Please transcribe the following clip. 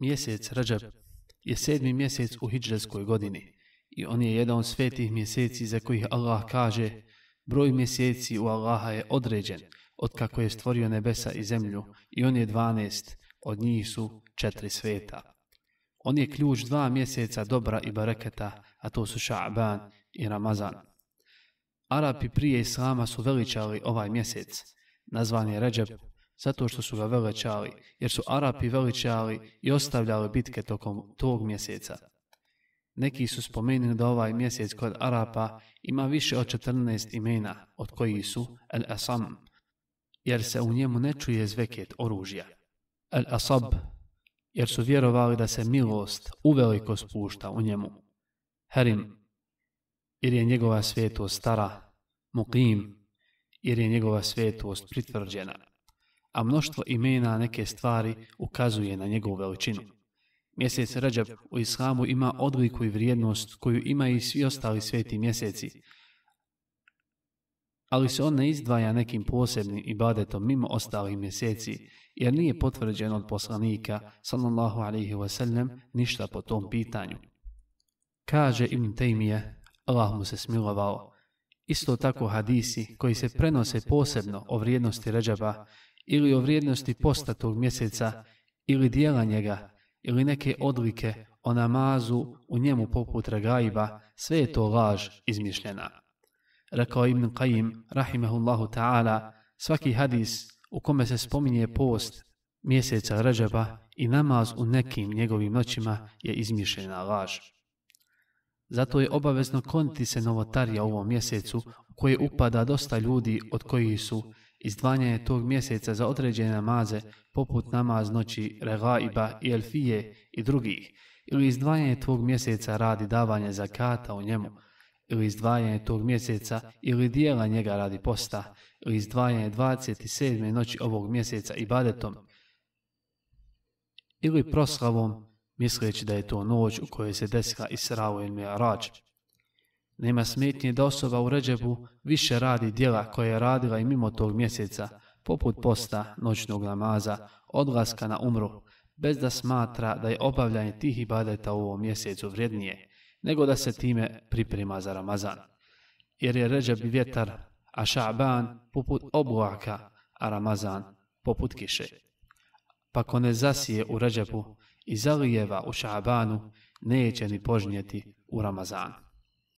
Mjesec Rađab je sedmi mjesec u hijđarskoj godini i on je jedan od svetih mjeseci za kojih Allah kaže broj mjeseci u Allaha je određen od kako je stvorio nebesa i zemlju i on je dvanest, od njih su četiri sveta. On je ključ dva mjeseca dobra i bareketa, a to su Ša'ban i Ramazan. Arapi prije Islama su veličali ovaj mjesec, nazvan je Ređeb zato što su ga veličali, jer su Arapi veličali i ostavljali bitke tokom tog mjeseca. Neki su spomenuli da ovaj mjesec kod Arapa ima više od 14 imena, od kojih su El-Asam, jer se u njemu ne čuje zveket oružja. El-Asab, jer su vjerovali da se milost uveliko spušta u njemu. Herim, jer je njegova svetost stara, Muqim, jer je njegova svetost pritvrđena a mnoštvo imena neke stvari ukazuje na njegovu veličinu. Mjesec Ređab u islamu ima odliku i vrijednost koju ima i svi ostali sveti mjeseci, ali se on ne izdvaja nekim posebnim ibadetom mimo ostalih mjeseci, jer nije potvrđen od poslanika, sallallahu alaihi wasallam, ništa po tom pitanju. Kaže Ibn Tejmije, Allah mu se smilovao, isto tako hadisi koji se prenose posebno o vrijednosti Ređaba ili o vrijednosti posta tog mjeseca ili dijela njega ili neke odlike o namazu u njemu poput ragaiba, sve je to laž izmišljena. Rekao Ibn Qayyim, rahimahullahu ta'ala, svaki hadis u kome se spominje post mjeseca Ređeba i namaz u nekim njegovim noćima je izmišljena laž. Zato je obavezno konti se novotarija u ovom mjesecu u koje upada dosta ljudi od kojih su Izdvajanje tog mjeseca za određene namaze, poput namaz noći Regaiba i Elfije i drugih, ili izdvajanje tog mjeseca radi davanja zakata u njemu, ili izdvajanje tog mjeseca ili dijela njega radi posta, ili izdvajanje 27. noći ovog mjeseca ibadetom, ili proslavom, misleći da je to noć u kojoj se desila Israo i Mi'raj, nema smetnje da osoba u Ređebu više radi djela koje je radila i mimo tog mjeseca, poput posta, noćnog namaza, odlaska na umru, bez da smatra da je obavljanje tih ibadeta u ovom mjesecu vrijednije, nego da se time priprema za Ramazan. Jer je Ređeb vjetar, a Šaban poput oblaka, a Ramazan poput kiše. Pa ko ne zasije u Ređebu i zalijeva u Šabanu, neće ni požnjeti u Ramazanu.